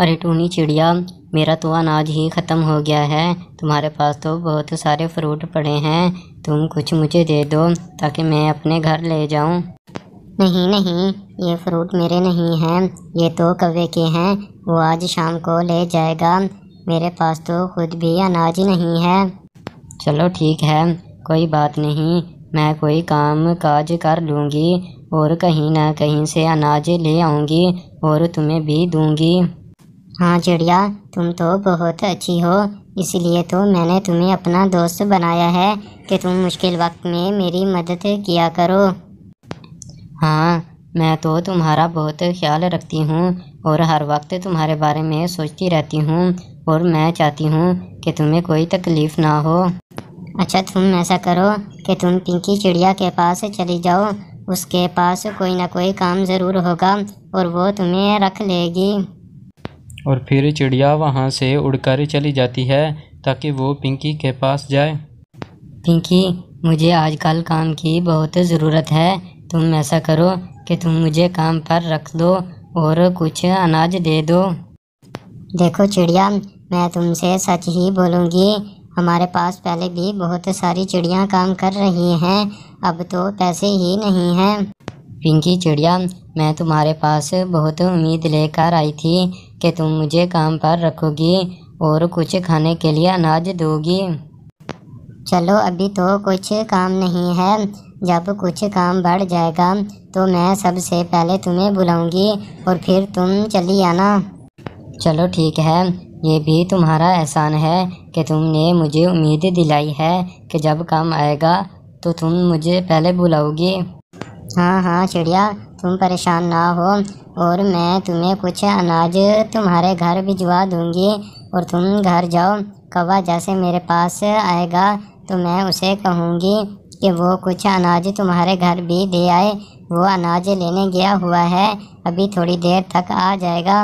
अरे टूनी चिड़िया मेरा तो अनाज ही ख़त्म हो गया है तुम्हारे पास तो बहुत सारे फ्रूट पड़े हैं तुम कुछ मुझे दे दो ताकि मैं अपने घर ले जाऊं। नहीं नहीं ये फ्रूट मेरे नहीं हैं ये तो कवे के हैं वो आज शाम को ले जाएगा मेरे पास तो खुद भी अनाज नहीं है चलो ठीक है कोई बात नहीं मैं कोई काम काज कर लूँगी और कहीं ना कहीं से अनाज ले आऊँगी और तुम्हें भी दूँगी हाँ चिड़िया तुम तो बहुत अच्छी हो इसलिए तो मैंने तुम्हें अपना दोस्त बनाया है कि तुम मुश्किल वक्त में मेरी मदद किया करो हाँ मैं तो तुम्हारा बहुत ख्याल रखती हूँ और हर वक्त तुम्हारे बारे में सोचती रहती हूँ और मैं चाहती हूँ कि तुम्हें कोई तकलीफ़ ना हो अच्छा तुम ऐसा करो कि तुम पिंकी चिड़िया के पास चली जाओ उसके पास कोई ना कोई काम ज़रूर होगा और वो तुम्हें रख लेगी और फिर चिड़िया वहाँ से उड़कर चली जाती है ताकि वो पिंकी के पास जाए पिंकी मुझे आजकल काम की बहुत ज़रूरत है तुम ऐसा करो कि तुम मुझे काम पर रख दो और कुछ अनाज दे दो देखो चिड़िया मैं तुमसे सच ही बोलूँगी हमारे पास पहले भी बहुत सारी चिड़ियाँ काम कर रही हैं अब तो पैसे ही नहीं हैं पिंकी चिड़िया मैं तुम्हारे पास बहुत उम्मीद लेकर आई थी कि तुम मुझे काम पर रखोगी और कुछ खाने के लिए अनाज दोगी चलो अभी तो कुछ काम नहीं है जब कुछ काम बढ़ जाएगा तो मैं सबसे पहले तुम्हें बुलाऊंगी और फिर तुम चली आना चलो ठीक है ये भी तुम्हारा एहसान है कि तुमने मुझे उम्मीद दिलाई है कि जब काम आएगा तो तुम मुझे पहले बुलाओगी हाँ हाँ चिड़िया तुम परेशान ना हो और मैं तुम्हें कुछ अनाज तुम्हारे घर भिजवा दूंगी और तुम घर जाओ कौवा जैसे मेरे पास आएगा तो मैं उसे कहूँगी कि वो कुछ अनाज तुम्हारे घर भी दे आए वो अनाज लेने गया हुआ है अभी थोड़ी देर तक आ जाएगा